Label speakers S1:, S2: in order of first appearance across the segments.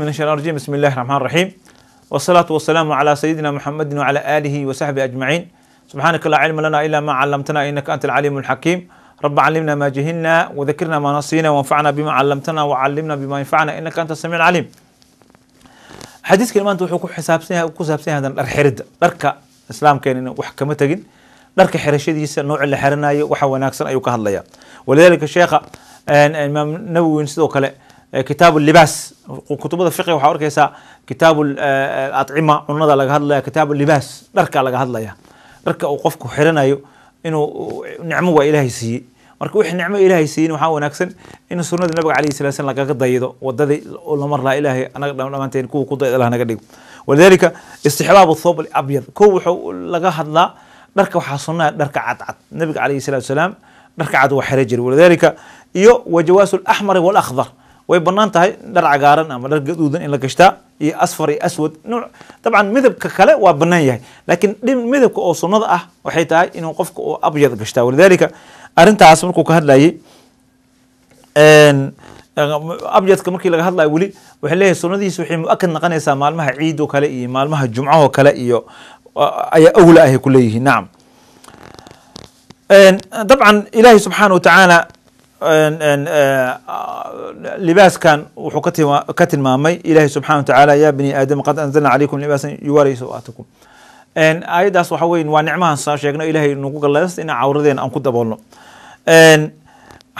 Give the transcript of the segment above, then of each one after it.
S1: من الشيطان الرجيم بسم الله الرحمن الرحيم والصلاة والسلام على سيدنا محمد وعلى آله وصحبه أجمعين سبحانك لا علم لنا إلا ما علمتنا إنك أنت العليم الحكيم رب علمنا ما جهلنا وذكرنا ما نسينا وانفعنا بما علمتنا وعلمنا بما ينفعنا إنك أنت السميع العليم حديث كلمة أنت وحكو حساب سنها وكو حساب سنها هذا الحرد لركا إسلام كان وحكمة تجن لركا حرشيديسا نوع اللي حرنا وحا وناكسا أيوكا هالليا ولذلك الشيخ الإمام نووي سيدو كلا kitaab libaas kutubada fiqi waxaa arkaysaa kitaab acima cunada laga hadlaya kitaab libaas dharka laga hadlaya dharka uu qofku xiranayo inuu nicmo waa ilaahay siiyey marka wix nicmo ilaahay siiyen waxaa wanaagsan in sunada nabiga alayh sala slam lagaga daydo wadadii lamarlaa ilahay anaga dhamaanteen kuwa ku dayda lah naga dhigo walidalika istixbaabu thoob alabyad kow wuxuu laga hadlaa dharka waxaa sunaa dharka cadcad nabiga alayhi salatu wasalaam dharka cad waa xira jiray walidalika iyo wa jawaasu alaxmari walaakhdar way banaan tahay dhar cagaaran ama dhar gaduudan in la gashtaa iyo asfar iyo aswad nuuc dabcan midabka kale waa banaan yahay laakiin midabka oo sunnada ah waxay tahay inuu qofka uu abyad gashtaa walidaalika arrintaas markuu ka hadlayay abyadka markii laga hadlayo weli waxay leeyahay sunnadiisu waxay mu noqonaysaa maalmaha ciidoo kale iyo maalmaha jumcahoo kale iyo ayaa awla ahay ku leeyihiin nacam dabcan ilaahay subxaana wa tacaala Eh, ah, libaaskan wuxuu ka tilmaamay ilahi subxana wa tacaala yaa bani aadam qad anzalna calaykum libaasan yuwaari sawatikum aayaddaas waxa weyn waa nicmahan soo sheegno ilaahay nagu galays ina cawradeen aan ku daboolno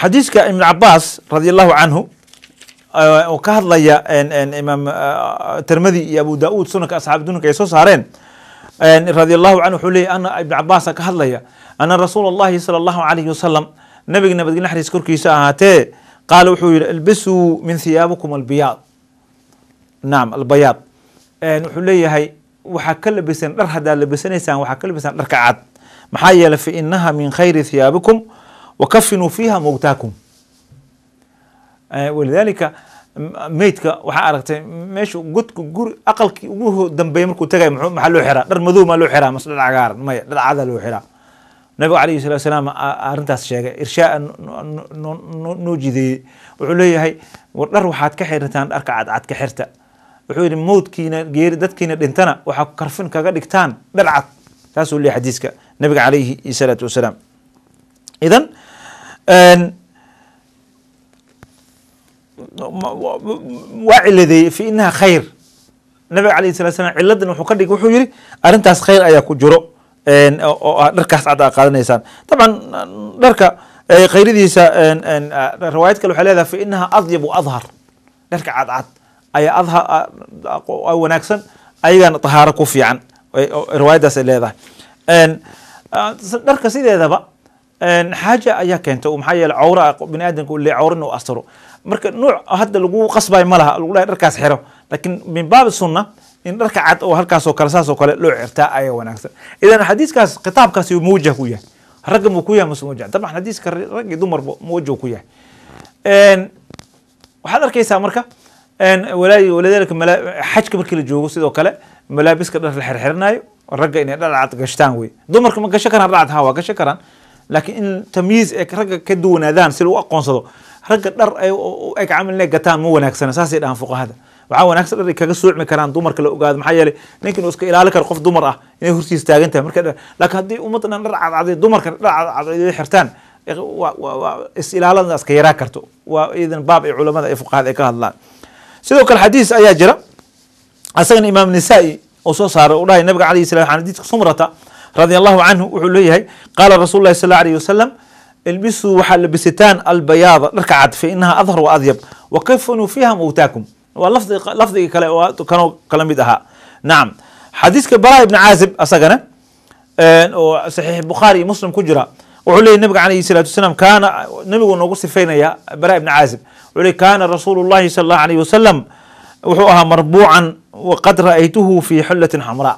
S1: xadiiska ibn cabaas radi allahu canhu eh, oo ka hadlaya imaam eh, termadi iyo abu daud sunanka asxaabi dunanka ay soo saareen radi allahu canhu wuxuu leeyay ana ibn cabaasa ka hadlaya ana rasuula allahi sala allahu alayhi wasalam nabiga nabadgelya xariis korkiisa ahaatee qaala wuxuu yihi albisuu min hiyaabikum albiyaad nacam albayaad wuxuu leeyahay waxaa ka labisan dhar haddaad labisanaysaan waxaa ka labisan dharka cad maxaa yeeley fa inaha min khayri hiyaabikum wa kafinuu fiiha mowtaakum walidaalika meydka waxaa aragtay meeshu godku guri aqalkii ugu dambeeya markuu tagay maxaa loo xiraa dhar madow maa loo xiraa mas dhar cagaaran maya dhar cada loo xiraa nabigu alayh salatu salaam arrintaas sheegay irshaaa noo jideeyey wuxuu leeyahay war dhar waxaad ka xirtaan dharka cadcad ka xirta wuxuu yihi mowdkiina geeri dadkiina dhintana waxaa karfin kaga dhigtaan dhar cad saasuu leeyahy xadiiska nabiga calayhi salaatu wasalaam idan waa ciladeeyey fi inaha khayr nabiga alayh salatu salam ciladana wuxuu ka dhig wuxuu yihi arrintaas khayr ayaa ku jiro oo aa dharkaas cadda a qaadanaysaan dabcan dharka khayridiisa riwaayad kale waxay leedahay fa inaha adyab wa adhar dharka cadcad ayaa adha wanaagsan ayagana tahaaro ku fiican riwaayaddaas ay leedahay dharka sideedaba xaaja ayaa keenta maxaa yeele cawra bini aadamka le cawrana u astiro marka nuuc hadda lagu qasbayo ma lagu dhahay dharkaas xero laakiin min baabi sunna in dharka cad oo halkaasoo kale saasoo kale loo cirtaa ayaa wanaagsan idan xadiiskaas khitaabkaasi muwajah ku yahay ragga muu ku yahay mase muwajah dabcan xadiiska rag dumarba muwajah ku yahay waxaad arkaysaa marka walidaalika xajka markii la joogo sidoo kale malaabiska dhar la xirxiranaayo ragga inay dhar gashtaan wey dumarka ma gasho karaan dhar cad gasho karaan laakiin in tamyiiz ee ragga ka duwanaadaan si lagu aqoonsado ragga dhar eg camal gataan ma wanaagsana saasay dhahaan fuqahada waxaa wanaagsan dhar kaga soocmi karaan dumarka la ogaado maxaa yeeley ninkan uu iska ilaali karo qof dumar ah inay hortiis taagan tahay marka laakiin haddii ummadda dhar cadcad dumarka dhar cadcad xirtaan is iska yaraa karto waa iidan baab ay culamada ee fuqahada ay ka hadlaan sidoo kale xadiis ayaa jira asagana imaam nisaa'i oo soo saaray uu dhahay nabiga alayhi salam xadiiska sumrata radia allahu canhu wuxuu leeyahay qaala rasuulu sal alayhi wasalam ilbisuu waxaa labisataan albayaada dharka cad fa inaha adhar wa adyab wa kafanuu fiiha mowtaakum waa lafdiga kale kan kala mid ahaa nacam xadiiska bara ibn caazib asagana oo saxiix bukhaari iyo muslim ku jira wuxuu leeyay nabiga calayhi salatu wasalaam kaana nabigu noogu sifaynaya bara ibn caazib wuxuu leey kaana rasuulu llahi sala allahu alayhi wasalam wuxuu ahaa marbuucan waqad ra'aytuhu fi xullatin xamraa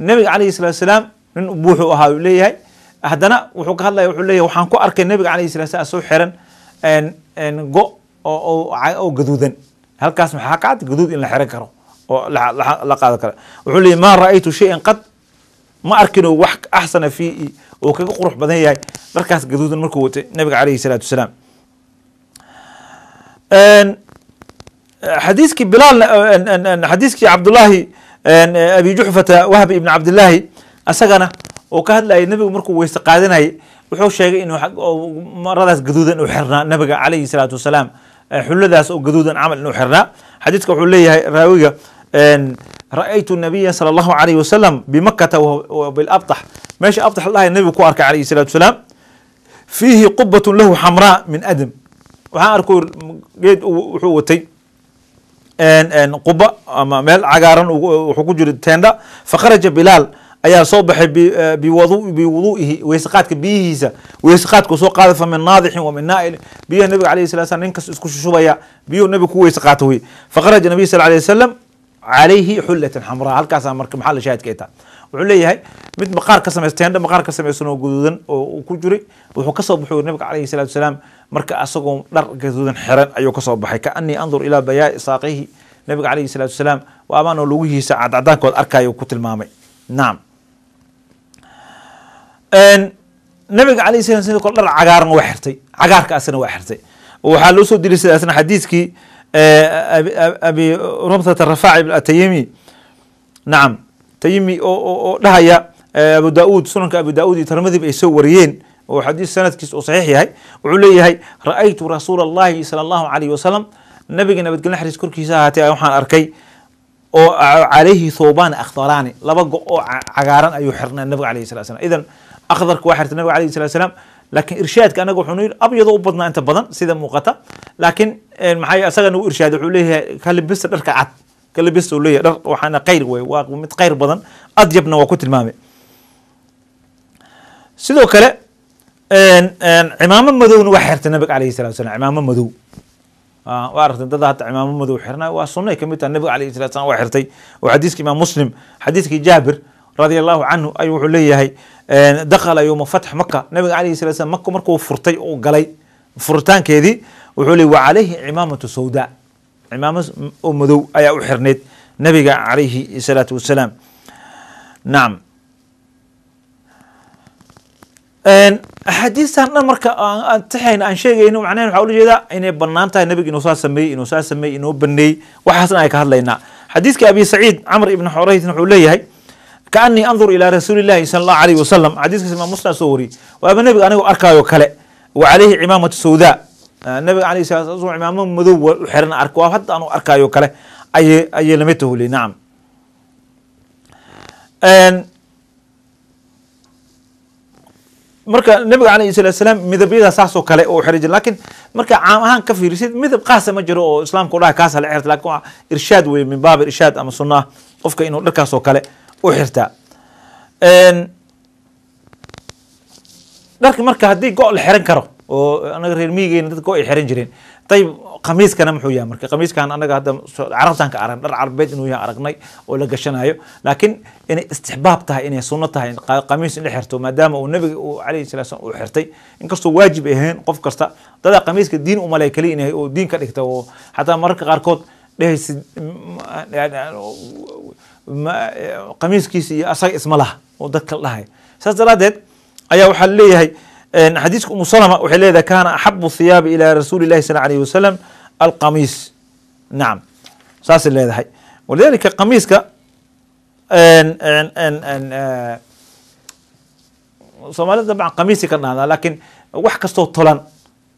S1: nabiga calayhi salatu wasalaam nin buuxuu ahaa uu leeyahay haddana wuxuu ka hadlaya wuxuu leeyahay waxaan ku arkay nabiga calayhi salatu wasalam soo xiran go oo gaduudan halkaas maxaa ka cad guduud in la xiran karo oo la qaadan karo wuxuu leeyahy maa ra'aytu shayan qad ma arkino wax axsana fiihi oo kaga qurux badan yahay dharkaas gaduudan markuu watay nabiga caleyhi salaatu wasalaam xadiiskii bilaalna xadiiskii cabdullaahi abi juxfata wahbi ibn cabdillaahi asagana oo ka hadlayay nebigu markuu weyse qaadanayay wuxuu sheegay inuu maradaas gaduudan uu xirnaa nabiga caleyhi salaatu wasalaam Eh, xulladaas oo gaduudan camal inuu xirnaa xadiidka wuxuu leeyahay raawiga ra'aytu nabiya sala allahu alayh wasalam bimakkata wa bilabtax meesha abtax ladhahay nebigu ku arkay calayhi salatu wasalaam fiihi qubatun lahu xamraa min adam waxaan arku geed wuxuu watay quba ama meel cagaaran wuxuu ku jiro teendha fakharaja bilaal أي صوبح بوضوء بوضوئه ويسقاتك بيهيزا ويسقاتك سوق هذا فمن ناضح ومن نائل بيه النبي عليه الصلاة والسلام ننكس اسكش شوية بيه النبي كو ويسقاته فخرج النبي صلى الله عليه وسلم عليه حلة حمراء هل كاسا مركب حال شاهد كيتا وعلي هاي مد مقار كسم استهند مقار كسم يسنو قدودن وكجري وحو بحور النبي عليه الصلاة والسلام مركا أسقو نر قدودن حرن أيو كسو بحي كأني أنظر إلى بياء ساقيه النبي عليه الصلاة والسلام وأمانه لوجهه سعد عدان كود أركا يو كتل مامي نعم nabiga alay slam sida kol dhar cagaaran waa xirtay cagaarkaasna waa xirtay waxaa loo soo diray sidaasna xadiiskii eh, abi rumsata rafaac ibn atayimi nacam tayimi oo dhahaya eh, abu daauud sunanka abu daauud iyo tirmidib ay soo wariyeen oo xadiis sanadkiis oo saxiix yahay wuxuu leeyahay ra'aytu rasuula allahi sala allahu calayh wasalam nabiga nabadgelna xariis korkiisa ahaatee waxaan arkay oo calayhi thoobaan akhdaraani laba go oo cagaaran ayuu xirnaa nabiga alayh salatu slam idan akhdarka waa xirtay nabiga alayh salat slam laakiin irshaadka anaga wuxuu yidhi abyadoo u badnaa inta badan sida muuqata laakiin maxaa isagana u irshaaday wuxuu leeyahay kalibista dharka cad kalibista uu leeyahay dhar waxaana khayr wey waa mid khayr badan adyabna waa ku tilmaamay sidoo kale cimaamo madowna waa xirtay nabiga alayh salatu salam cimaamo madow waa aragtay dada hadda cimaamo madow xirnay waa sunnay kamid taha nabiga alayh salatu salam waa xirtay oo xadiiska imaam muslim xadiiskii jaabir radia allahu canhu ayuu wuxuu leeyahay eh, dakhala yowma fatx maka nabiga alayh sala slam maka markuu furtay uu galay furitaankeedii wuxuu leey wa calayhi cimaamatu sawda cimaamo oo madow ayaa u xirnayd nabiga calayhi salaatu wasalaam nacam axaadiistan eh, dhan marka antixayn aan sheegayno macnahen waxa ula jeedaa inay bannaan tahay nabiga inuu saa sameeyey inuu saa sameeyey inoo baneeyey waxaasna ay ka hadlaynaa xadiiska abi saciid camr ibni xoreydna wuxuu leeyahay kaanii andur ilaa rasuulilahi sal allahu aleyh wasalam xadiiskaas imaam muslim soo wariyey waaba nebiga anigu arkaayo kale wa caleyhi cimaamatu sawda nabiga alayhi salatu wasalam cimaamo madow u xiran waa hadda anu arkaayo kale ayay ayay lama tahulay nacam marka nabiga alayhi salatu salaam midabyada saasoo kale oo xiran jir lakin marka caam ahaan ka fiirisid midab qaasa ma jiro oo islaamka udhaha kaasa la xirta lakin waa irshaad wey min baab irshaad ama sunna qofka inuu dharkaasoo kale u xirtaa dharka marka haddii go la xiran karo oo anaga reer miyigeena dad go ay xiran jireen ayb kamiiskana muxuu yahay marka kamiiskan anaga hadda carabtaan ka arag dhar carbeed inuu yaha aragnay oo la gashanaayo laakiin inay istixbaab tahay inay sunno tahay kamiis in la xirto maadaama uu nabiga alayhi salaa slam uu xirtay inkastoo waajib ahayn qof kasta dadaa kamiiska diin umalay kaliya inay oo diin ka dhigta oo xataa mararka qaarkood dhehaysid mm, mm, Eh, qamiiskiisa iyo asaga isma laha oo dadka la dhahay saas daraadeed ayaa waxaa leeyahay eh, xadiiska umu salama waxay leedahay kaana axabu thiyaabi ilaa rasuuli llahi sal alayh wasalam alqamiis nacam saasay leedahay walidalika qamiiska eh, soomaalida dabcan qamiisay ka dhahdaa laakiin wax kastoo tolan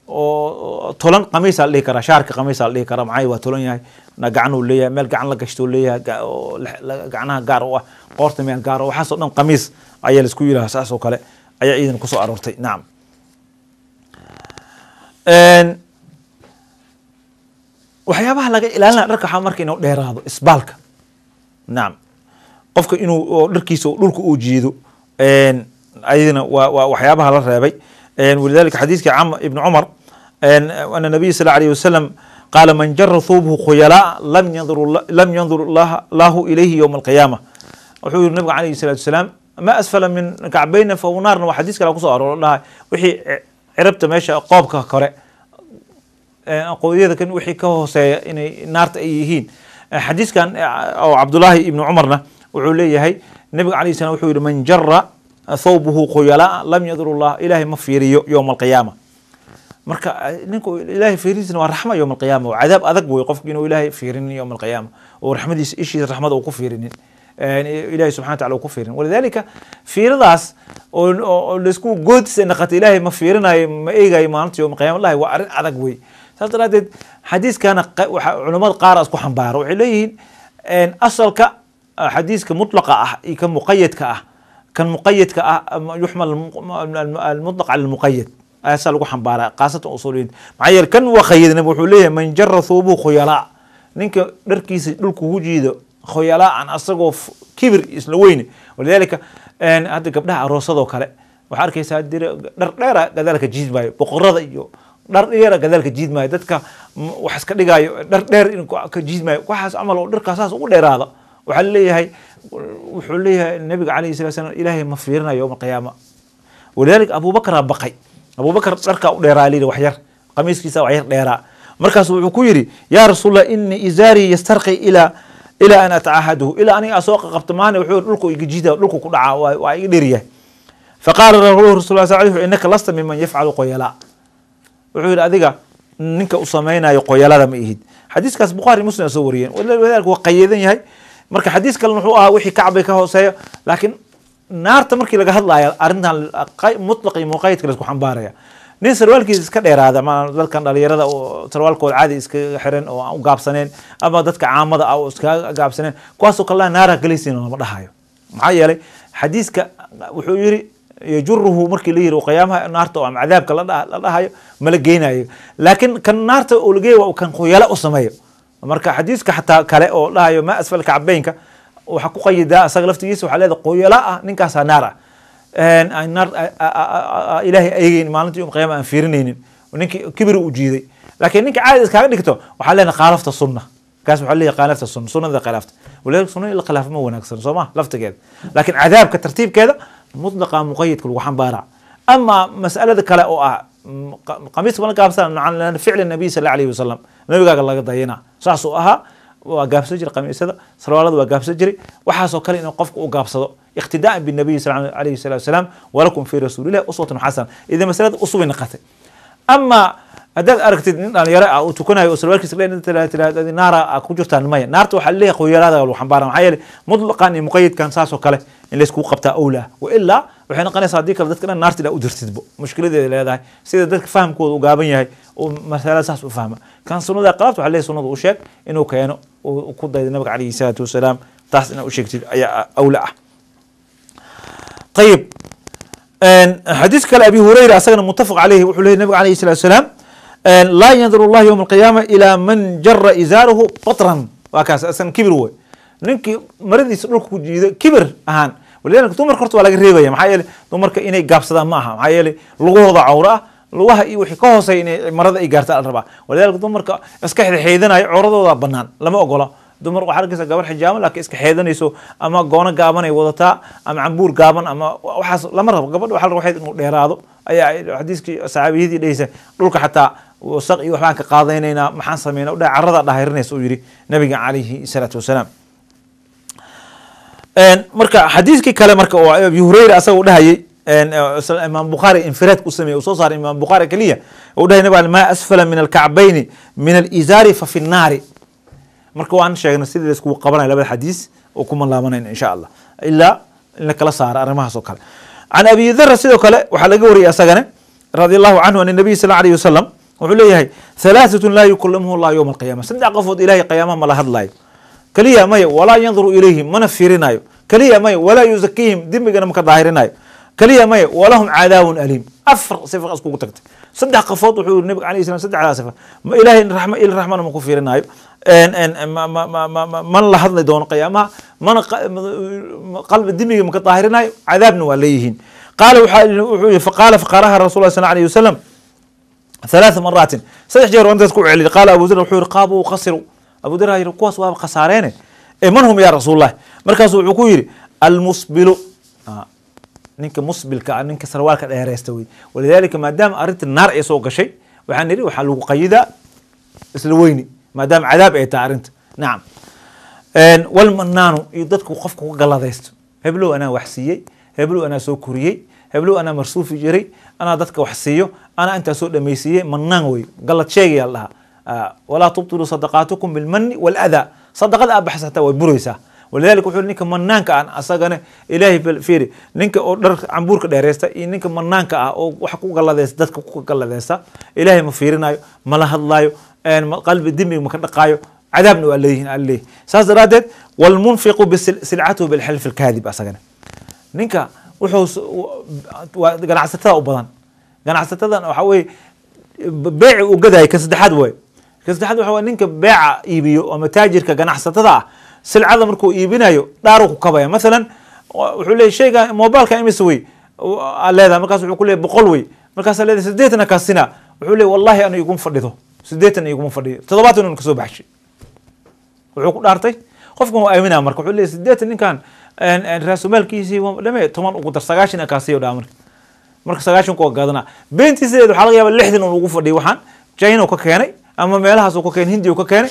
S1: oo tolan kamiis a la dhihi karaa shaarka kamiis la dhihi karaa maxay waa tolan yahay na gacanuu leeyahay meel gacan la gashtuu leeyahay gacnaha gaar u ah qoorta meel gaar ah, waxaasoo dhan kamiis ayaa laisku yidhaha saas oo kale ayaa iidan kusoo aroortay nacam waxyaabaha laga ilaalinaya dharka waxaa marka inuu dheeraado isbaalka nacam qofka inuu dharkiisa dhulka uu jiido ayadana waa waxyaabaha la reebay walidalika xadiiskii ibni cumar أن النبي صلى الله عليه وسلم قال من جر ثوبه خيلاء لم ينظر لم ينظر الله, إليه يوم القيامة wuxuu yiri nabiga calayhi salaatu wasalaam ma asfala min kacbayna fahu naarna waa xadiis kale kusoo aroor dhahay wixii cirabta meesha qoobka kore qoodiyada kan wixii ka hooseeya inay naarta ay yihiin xadiiskan oo cabdullaahi ibnu cumarna wuxuu leeyahay nabiga calayhi salam wuxuu yidhi man jara thawbuhu quyalaa lam yadur llah ilaahay ma fiiriyo yowma alqiyaama مركا نكو إله فيرزنا ورحمة يوم القيامة وعذاب أذق ويقف بينه إله فيرني يوم القيامة ورحمة إيش الرحمة وقف فيرني يعني إلهي سبحانه وتعالى وقف فيرني ولذلك فيرضاس ولسكو جود سنقت إلهي ما فيرنا ما إيجا يمانت يوم القيامة الله وعر أذق وي سألت حديث كان علماء قارئ أسكو حمبار عليه أن أصل ك حديث كمطلق أه كمقيد كأه كان مقيد كأه يحمل المطلق على المقيد aasaa lagu xambaaraa khaasatan usuuliyiinta maxaa yeele kan wakhayadna wuxuu leeyahay man jara thuubuhu khuyalaa ninka dharkiisa dhulka ugu jiido khuyalaaan asagoo kibir isla weyne walidaalika hadda gabdhaha aroosadoo kale waxaa arkaysaa dira dhar dheera gadaalka jiid maayo boqorada iyo dhar dheera gadaalka jiid maayo dadka wax iska dhigaayo dhar dheer in ka jiid maayo waxaas camal oo dharkaa saas ugu dheeraada waxaa leeyahay wuxuu leeyahay nabiga calayhi salatu slam ilaahay ma fiirinayo yowma alqiyaama walidaalika abuubakraa baqay abubakr dharkaa u dheeraa lyidhi wax yar qamiiskiisa wax yar dheeraa markaasu wuxuu ku yidhi yaa rasuulallah inii izaarii yastarqi ilaa ilaa an atacahadahu ilaa aniga soo qabto maana wuxuu dhulku iga jiida dhulku ku dhacaa waa iga dheeryahay fa rasul sal l inaka lasta miman yafcalu qoyalaa wuxuu yidhi adiga ninka u samaynayo qoyalada ma ihid xadiiskaas bukhaari muslim soo wariyeen wadaalika waa qayeedan yahay marka xadiis kalena wuxuu ahaa wixii kacbay ka hooseeyo laakiin naarta markii laga hadlaayo arrintan mutlaq iyo muqayidka laisku xambaaraya nin sarwaalkiisa iska dheeraada ma dadkan dhalinyarada oo sarwaalkooda caadi iskaga xiran oo aan u gaabsaneen ama dadka caamada ah oo iskaga gaabsaneen kuwaasoo kalena naaraha galaysiina lama dhahayo maxaa yeelay xadiiska wuxuu yiri yajuruhu markii la yiri qiyaamaha naarta oo ama cadaabka la dhahayo mala geynayo laakiin kan naarta oo lageeya kan qoyale u sameeyo marka xadiiska xataa kale oo dhahayo maa asfalka cabeynka waxaa ku qayidaa asaga laftigiisa waxaa leedahay qoyala ah ninkaasa naar naar ilaahay eegeyn maalinta yom um qiyama aan fiirinaynin ninkii kibir u jiiday laakiin ninka caadi iskaaga dhigto waxaa leenahay khaalafta sunna kaas waxaa leeyahay khaalafta sunna sunnada khilaafta walidaalika sunnada in la ma wanaagsan soo ma laftigeeda laakiin cadaabka tartiibkeeda mutlaqa muqayidka lagu xambaaraa ama mas'alada kale oo ah mm, qamiiska mala gaabsan ficli nabiy sal alla wasalam nabigaaga laga dayana saas uu ahaa waa gaabsan jiray khamiisada sarwaalada waa gaabsan jiray waxaasoo kale inuu qofku u gaabsado iqtidaan binabiyi alayhi salatu wasalaam walakum fi rasuulillahi uswatun xasana idan masalada usubay naqatay amaa haddaad aragtid nin dhalinyaro ah uu tukanayo oo sarwaalkiisa naara aa ku jirtaan maya naarta waxaa leeyahay qoyaraada lagu xambaara maxaa yeelay mutlaqan iyo muqayidkan saasoo kale in layskugu qabtaa awla wa ilaa waxay noqonaysaa haddii kale dadka dhan naarta ilaa u dirtidbo mushkiladeeda leedahay sida dadka fahamkooda u gaaban yahay oo masalada saas u fahma kan sunnada qalabta waxaa leeyahay sunnada u sheeg inuu keeno ku dayday nabiga alayhi salaatu wasalaam taas inaad u sheegtid ayaa awla ah ayib xadiis kale abi hurayra asagana mutafaq caleyhi wuxuu leeyay nabiga alayhi salatu wasalaam laa yanduru allah yowma alqiyaama ilaa man jara izaaruhu batran waa kaas asan kibir wey ninkii maradiisa dhulka ku jiido kibir ahaan walidalika dumarka horta waa laga reebaya maxaa yeele dumarka inay gaabsadaan ma aha maxaa yeele lugahooda cawra ah lugaha iyo wixii ka hooseeya inay marada ay gaarta la walidaalika dumarka iska xedxeydanayo cooradooda bannaan lama ogola dumar waxaa arkaysa gabar xijaamo laakiin iska xeedanayso ama goono gaaban ay wadataa ama cambuur gaaban ama waxaas lama rabo gabadha waxa la raba inuu dheeraado ayaa xadiiskii saxaabiyadii dhehaysa dhulka xataa wasaq iyo waxbaan ka qaadaynaynaa maxaan sameynaa udhaha carrada dhahairinaysa uu yidhi nabiga calayhi salaatu wasalaam marka xadiiskii kale marka oo abi hureyra asagoo dhahayay imaam bukhaari infiraadka u sameeye uu soo saaray imaam bukhaari keliya u dhahay nabg maa asfala min alkacbayni min alizaari fa fi nnaari marka waan sheegnay sidii laiskugu qabanaya labada xadiis oo kuma laabanayna insha allah ilaa in la kala saaro kale can abi dara sidoo kale waxaa laga wariyay asagane radi allahu canhu an nabiy sal alayh wasalam wuxuu leeyahay halaaثatun laa yukalamuhu llah yowma alqiyama saddex qofood ilahay qiyaamaha mala hadlaayo keliya maya walaa yanduru ilayhim mana fiirinayo keliya maya walaa yuzakiihim dembigana maka daahirinayo كليا ماي ولهم عذاب أليم أفر سيف أسكو تكت صدق قفوت وحول النبي عليه السلام صدق على سفه ما إله الرحمة إلا الرحمن ما كفير النايب إن إن ما ما ما ما ما ما الله حضن دون قيامة ما قلب الدنيا ما كطاهر النايب عذاب نواليهن قال وحول فقال فقرها الرسول صلى الله عليه وسلم ثلاث مرات صدق جرو أنت تقول علي قال أبو ذر وحول قابوا وخسروا أبو ذر يرقوا سواب خسارينه إيه من هم يا رسول الله مركز وعقولي المصبلو آه. ninka musbilka ah, ninka sarwaalka dheereysta wey walidaalika maadaama arrinta naar ay soo gashay waxaan idhi waxaa lagu qayidaa isla weyni maadaama cadaab ay tahay arrinta nacam walmanaanu iyo dadku qofka ku galladaysto heblow anaa wax siiyey heblow anaa soo koriyey heblow anaa marsuufi jiray anaa dadka wax siiyo anaa intaa soo dhamaysiiyey manaan wey gallad sheegaya la walaa tubtiluu sadaqaatukum bilmani waaladaa sadaqada aa baxsa hataa way buraysaa walidalika wuxuu ninka manaanka ah asagana ilaahay fiiri ninka oo dhar cambuurka dheereysta iyo ninka manaanka ah oo wax ku galadeysa dadka ku galadeysta ilaahay ma fiirinayo mala hadlaayo qalbi dimiga ma ka dhaqaayo cadaabna waa leeyihin aa leeyihin saas daraaddeed walmunfiqu bisilcatuhu bilxalfi alkaadib asagana ninka wuxuu waa ganacsatada u badan ganacsatadan waxa weeye beeci uu gadaayo ka saddexaad waayo ka saddexaad waxa waye ninka beeca iibiyo ama taajirka ganacsatada ah silcada markuu iibinayo dhaaruu ku kabaya maalan wuxuu leeya shayga mobilka imis wey leedahay markaas wuxuu kuleeyahy boqol wey markaasaa leedahay sideetana kaasina wuxuu leeya wallahi ana iguma fadhido sideetan iguma fadhiyo toddobaatan un kasoo baxshay wuxuu ku dhaartay qofkan waa aaminaa marka wuxuu leeyahy sideetan ninkan raasumaalkiisii dhame toban ugu dar sagaashan an kaasiyo dhaa marka marka sagaashanku waa gaadana beentiisideed waxaa laga yaaba lixdan un ugu fadhiyo waxaan china ka keenay ama meelahaas ka keenay hindi uu ka keenay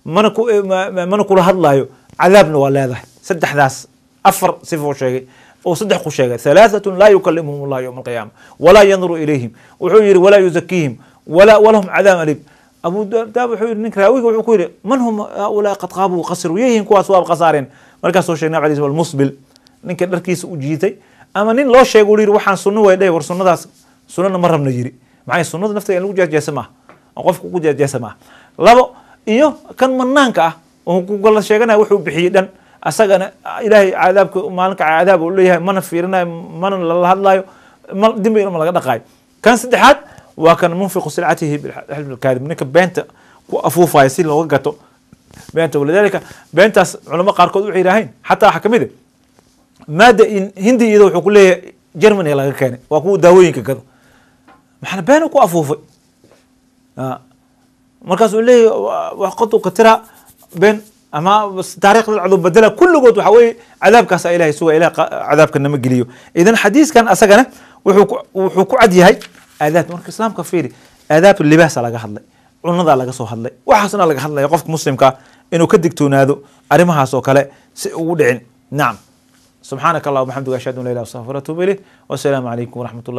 S1: Eh, mana kula hadlayo cadaabna waa leedahay saddexdaas afar sifo sheegay oo saddex ku sheegay halaaatun laa yukalimuhum allah yowma alqiyaama walaa yanduru ilayhim wuxuu yihi walaa yuzakiihim walahum cadaab aliim abu daab wuxuu yihi nin raawiga wuxuu ku yihi man hum haaulaa qad qaabuu qasiruu yayhin kuwaas waaba khasaareen markaas soo sheegna ala musbil ninka dharkiisa u jiitay ama nin loo sheega uu yihi waxaan sunno way dheh war sunnadaas sunnana ma rabna yiri maxay sunnada nafteeda in lagu jeesjeesa maaha oo qofka ku jeesjeesa maaha labo iyo kan manaanka ah la sheeganaya wuxuu bixiyey dhan asagana ilaahay cadaabka maalinka cadaab u leeyahay mana fiirinayo mana lala hadlaayo dembigana ma laga dhaqaayo kan saddexaad waa kan munfiqu silcatihi bilkaadib ninka beenta ku afuufaya si looga gato beenta walidaalika beentaas culamo qaarkood waxay yidhaaheen xataa waxaa kamid a ah, maada hindi iyada wuxuu ku leeyahay germany laga keenay waa kuwa daawooyinka gado maxana beena ku afuufay ah, مركز ولي وحقته كترة بين أما تاريخ العذاب بدلا كل قط وحوي عذاب كاس إلهي سوى إله عذاب كنا مجليه إذا الحديث كان أسقنا وحكو عدي هاي آذات مرك إسلام كفيري آذات اللباس على جهاد الله والنظر على جسوا الله وحسن على جهاد الله يقف مسلم كا إنه كدك تون هذا أرمها سو كلا ودعن نعم سبحانك الله وبحمدك أشهد أن لا إله إلا أنت أستغفرك وأتوب إليك والسلام عليكم ورحمة الله